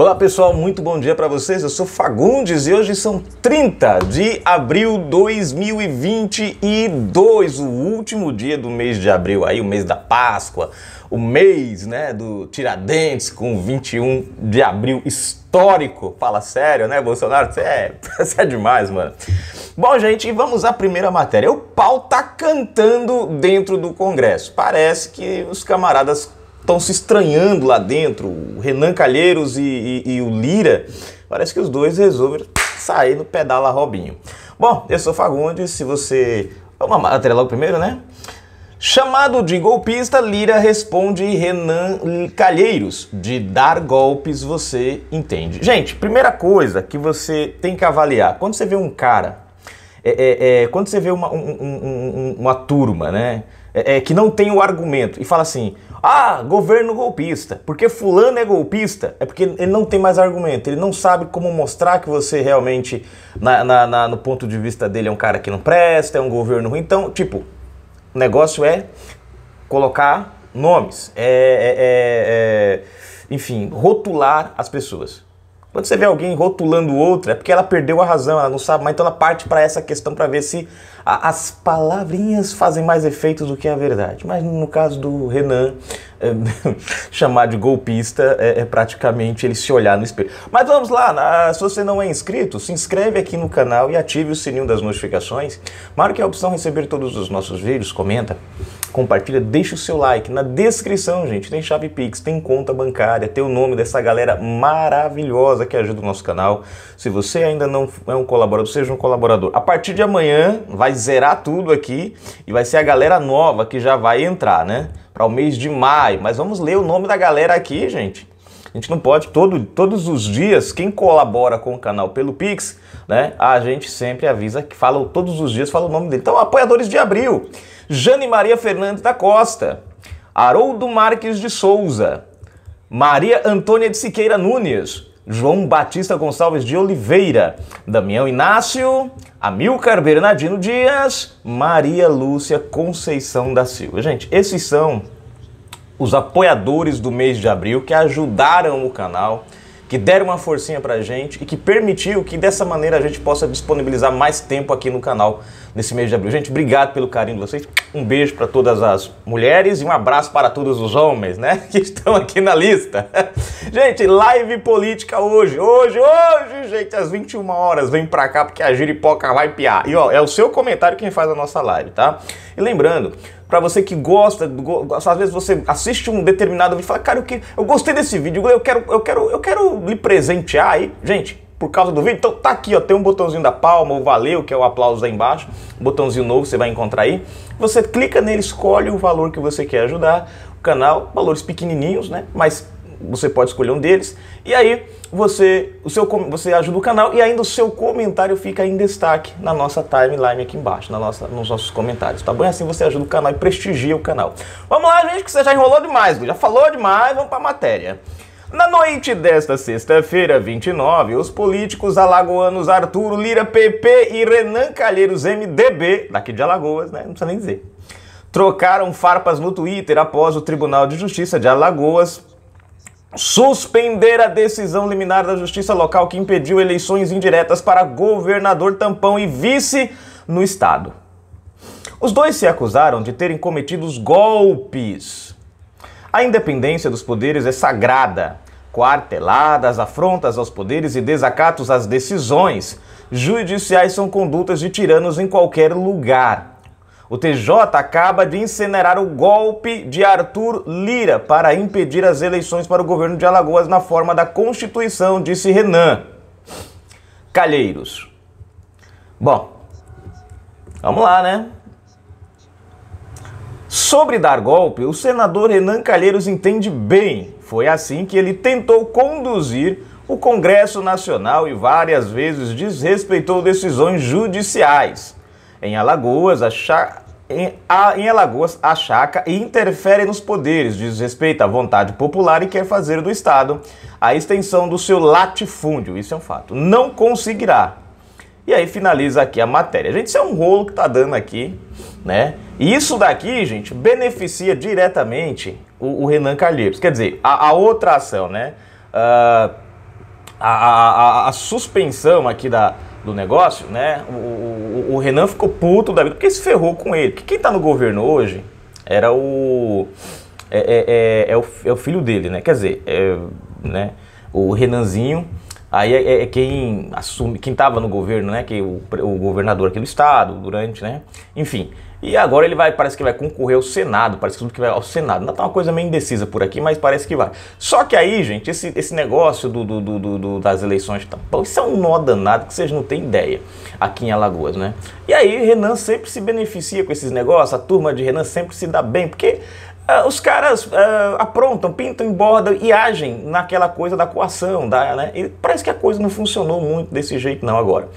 Olá pessoal, muito bom dia para vocês. Eu sou Fagundes e hoje são 30 de abril 2022, o último dia do mês de abril, aí o mês da Páscoa, o mês, né, do Tiradentes com 21 de abril histórico. Fala sério, né, Bolsonaro? Você é, é demais, mano. Bom, gente, vamos à primeira matéria. O pau tá cantando dentro do Congresso. Parece que os camaradas estão se estranhando lá dentro, o Renan Calheiros e, e, e o Lira, parece que os dois resolveram sair no pedala Robinho. Bom, eu sou Fagundes, se você... Vamos matéria logo primeiro, né? Chamado de golpista, Lira responde Renan Calheiros, de dar golpes você entende. Gente, primeira coisa que você tem que avaliar, quando você vê um cara, é, é, é, quando você vê uma, um, um, uma turma, né, é, é que não tem o argumento e fala assim, ah, governo golpista. Porque fulano é golpista. É porque ele não tem mais argumento. Ele não sabe como mostrar que você realmente, na, na, na, no ponto de vista dele, é um cara que não presta, é um governo ruim. Então, tipo, o negócio é colocar nomes. é, é, é, é enfim, rotular as pessoas. Quando você vê alguém rotulando outro, é porque ela perdeu a razão, ela não sabe, mas então ela parte para essa questão para ver se a, as palavrinhas fazem mais efeitos do que a verdade. Mas no caso do Renan, chamar de golpista é, é, praticamente ele se olhar no espelho. Mas vamos lá, na, se você não é inscrito, se inscreve aqui no canal e ative o sininho das notificações. Marque a opção receber todos os nossos vídeos, comenta, compartilha, deixa o seu like. Na descrição, gente, tem chave Pix, tem conta bancária, tem o nome dessa galera maravilhosa que ajuda o nosso canal. Se você ainda não é um colaborador, seja um colaborador. A partir de amanhã vai zerar tudo aqui e vai ser a galera nova que já vai entrar, né? para o mês de maio. Mas vamos ler o nome da galera aqui, gente. A gente não pode, todo, todos os dias, quem colabora com o canal pelo Pix, né? A gente sempre avisa que fala todos os dias, fala o nome dele. Então, apoiadores de abril: Jane Maria Fernandes da Costa, Haroldo Marques de Souza, Maria Antônia de Siqueira Nunes, João Batista Gonçalves de Oliveira, Damião Inácio, Amilcar Bernardino Dias, Maria Lúcia Conceição da Silva. Gente, esses são os apoiadores do mês de abril que ajudaram o canal que deram uma forcinha pra gente e que permitiu que dessa maneira a gente possa disponibilizar mais tempo aqui no canal nesse mês de abril. Gente, obrigado pelo carinho de vocês. Um beijo para todas as mulheres e um abraço para todos os homens, né, que estão aqui na lista. Gente, live política hoje. Hoje, hoje, gente, às 21 horas, vem pra cá porque a giripoca vai piar. E ó, é o seu comentário quem faz a nossa live, tá? E lembrando, para você que gosta, às vezes você assiste um determinado vídeo e fala, cara, eu, que, eu gostei desse vídeo, eu quero, eu quero, eu quero lhe presentear aí, gente. Por causa do vídeo, então tá aqui, ó, tem um botãozinho da palma, o valeu, que é o aplauso lá embaixo, um botãozinho novo você vai encontrar aí. Você clica nele, escolhe o valor que você quer ajudar, o canal, valores pequenininhos, né? Mas você pode escolher um deles. E aí você, o seu, você ajuda o canal e ainda o seu comentário fica em destaque na nossa timeline aqui embaixo, na nossa, nos nossos comentários, tá bom? E assim você ajuda o canal e prestigia o canal. Vamos lá, gente, que você já enrolou demais, já falou demais, vamos para matéria. Na noite desta sexta-feira, 29, os políticos alagoanos Arturo Lira PP e Renan Calheiros MDB, daqui de Alagoas, né? Não precisa nem dizer. Trocaram farpas no Twitter após o Tribunal de Justiça de Alagoas suspender a decisão liminar da Justiça Local que impediu eleições indiretas para governador Tampão e vice no estado. Os dois se acusaram de terem cometido golpes. A independência dos poderes é sagrada. Quarteladas, afrontas aos poderes e desacatos às decisões judiciais são condutas de tiranos em qualquer lugar. O TJ acaba de incinerar o golpe de Arthur Lira para impedir as eleições para o governo de Alagoas na forma da Constituição, disse Renan. Calheiros. Bom, vamos lá, né? Sobre dar golpe, o senador Renan Calheiros entende bem. Foi assim que ele tentou conduzir o Congresso Nacional e várias vezes desrespeitou decisões judiciais. Em Alagoas, a, em, a, em Alagoas achaca e interfere nos poderes, diz respeito à vontade popular e quer fazer do Estado a extensão do seu latifúndio. Isso é um fato. Não conseguirá. E aí finaliza aqui a matéria. Gente, isso é um rolo que tá dando aqui, né? E isso daqui, gente, beneficia diretamente o, o Renan Calheiros. Quer dizer, a, a outra ação, né? Uh, a, a, a, suspensão aqui da, do negócio, né? O, o, o Renan ficou puto da vida, porque se ferrou com ele. Porque quem está no governo hoje era o. É, é, é, é, o, é o filho dele, né? Quer dizer, é, né? o Renanzinho Aí é, é, é, quem assume, quem estava no governo, né? Que o, o governador aqui do estado, durante, né? Enfim. E agora ele vai, parece que vai concorrer ao Senado, parece que vai ao Senado. Não tá uma coisa meio indecisa por aqui, mas parece que vai. Só que aí, gente, esse, esse negócio do, do, do, do das eleições, tá, bom, isso é um nó danado que vocês não têm ideia aqui em Alagoas, né? E aí, Renan sempre se beneficia com esses negócios, a turma de Renan sempre se dá bem, porque Uh, os caras uh, aprontam, pintam, embordam e agem naquela coisa da coação, da, né? E parece que a coisa não funcionou muito desse jeito não agora.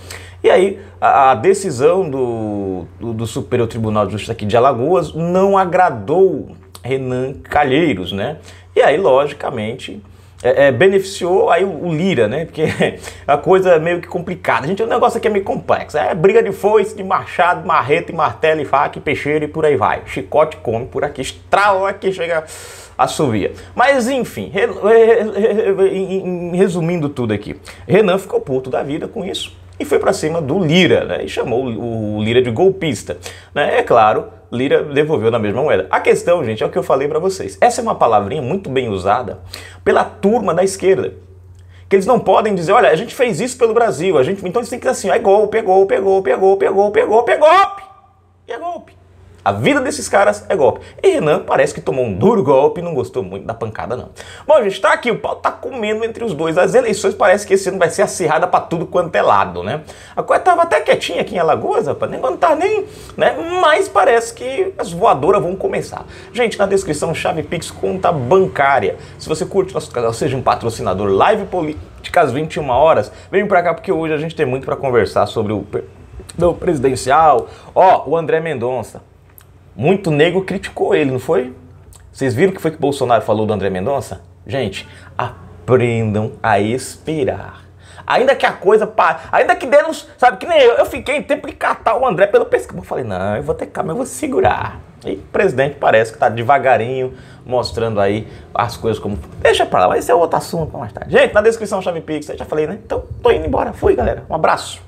E aí, a, decisão do, do, do Superior Tribunal de Justiça aqui de Alagoas não agradou Renan Calheiros, né? E aí, logicamente, é, é, beneficiou aí o, o, Lira, né? Porque a coisa é meio que complicada. a Gente, o negócio aqui é meio complexo. É briga de foice, de machado, marreta, e martelo, e faca, e peixeira e por aí vai. Chicote come por aqui, estrala aqui, chega a subir Mas enfim, re, re, re, resumindo tudo aqui, Renan ficou puto da vida com isso e foi para cima do Lira, né? E chamou o Lira de golpista. Né? É claro, lira devolveu na mesma moeda. A questão, gente, é o que eu falei para vocês. Essa é uma palavrinha muito bem usada pela turma da esquerda. Que eles não podem dizer, olha, a gente fez isso pelo Brasil, a gente, então eles têm que dizer assim, ó, é golpe, é golpe, é golpe, é golpe, é golpe, é golpe, é golpe. É golpe. É a vida desses caras é golpe. E Renan parece que tomou um duro golpe e não gostou muito da pancada, não. Bom, gente, tá aqui, o pau tá comendo entre os dois. As eleições parece que esse ano vai ser acirrada pra tudo quanto é lado, né? A coisa tava até quietinha aqui em Alagoas, rapaz, nem quando tá nem, né? Mas parece que as voadoras vão começar. Gente, na descrição, chave Pix, conta bancária. Se você curte nosso canal, seja um patrocinador live Políticas 21 horas, vem pra cá porque hoje a gente tem muito para conversar sobre o... do presidencial. Ó, o André Mendonça muito nego criticou ele, não foi? Vocês viram o que foi que Bolsonaro falou do André Mendonça? Gente, aprendam a esperar. Ainda que a coisa pare, ainda que deram, sabe, que nem eu, eu fiquei em tempo de catar o André pelo pescoço. Eu falei, não, eu vou ter calma, eu vou segurar. E o presidente parece que está devagarinho mostrando aí as coisas como. Deixa pra lá, mas esse é outro assunto pra mais tarde. Gente, na descrição chave Pix, eu já falei, né? Então, tô indo embora. Fui, galera. Um abraço.